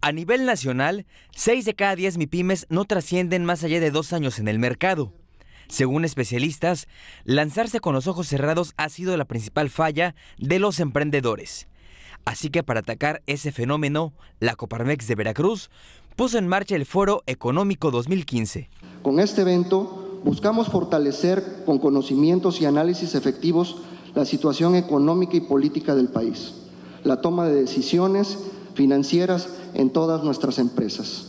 A nivel nacional, 6 de cada 10 MIPIMES no trascienden más allá de dos años en el mercado. Según especialistas, lanzarse con los ojos cerrados ha sido la principal falla de los emprendedores. Así que para atacar ese fenómeno, la Coparmex de Veracruz puso en marcha el Foro Económico 2015. Con este evento buscamos fortalecer con conocimientos y análisis efectivos la situación económica y política del país, la toma de decisiones financieras en todas nuestras empresas.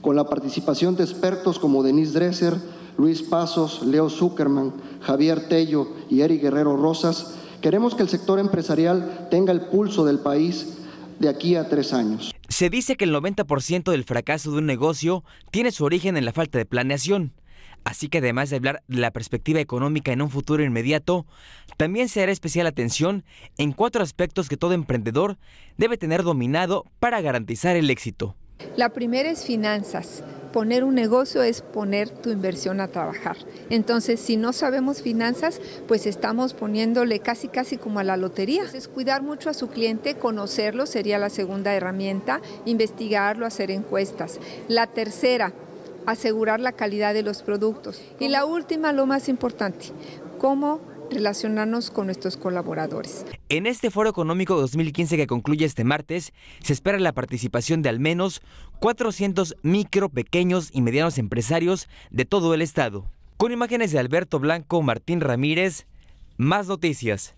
Con la participación de expertos como Denise Dresser, Luis Pasos, Leo Zuckerman, Javier Tello y Eric Guerrero Rosas, queremos que el sector empresarial tenga el pulso del país de aquí a tres años. Se dice que el 90% del fracaso de un negocio tiene su origen en la falta de planeación. Así que además de hablar de la perspectiva económica en un futuro inmediato, también se hará especial atención en cuatro aspectos que todo emprendedor debe tener dominado para garantizar el éxito. La primera es finanzas. Poner un negocio es poner tu inversión a trabajar. Entonces, si no sabemos finanzas, pues estamos poniéndole casi casi como a la lotería. Es cuidar mucho a su cliente, conocerlo sería la segunda herramienta, investigarlo, hacer encuestas. La tercera, asegurar la calidad de los productos. Y la última, lo más importante, cómo relacionarnos con nuestros colaboradores. En este Foro Económico 2015 que concluye este martes, se espera la participación de al menos 400 micro, pequeños y medianos empresarios de todo el estado. Con imágenes de Alberto Blanco, Martín Ramírez, más noticias.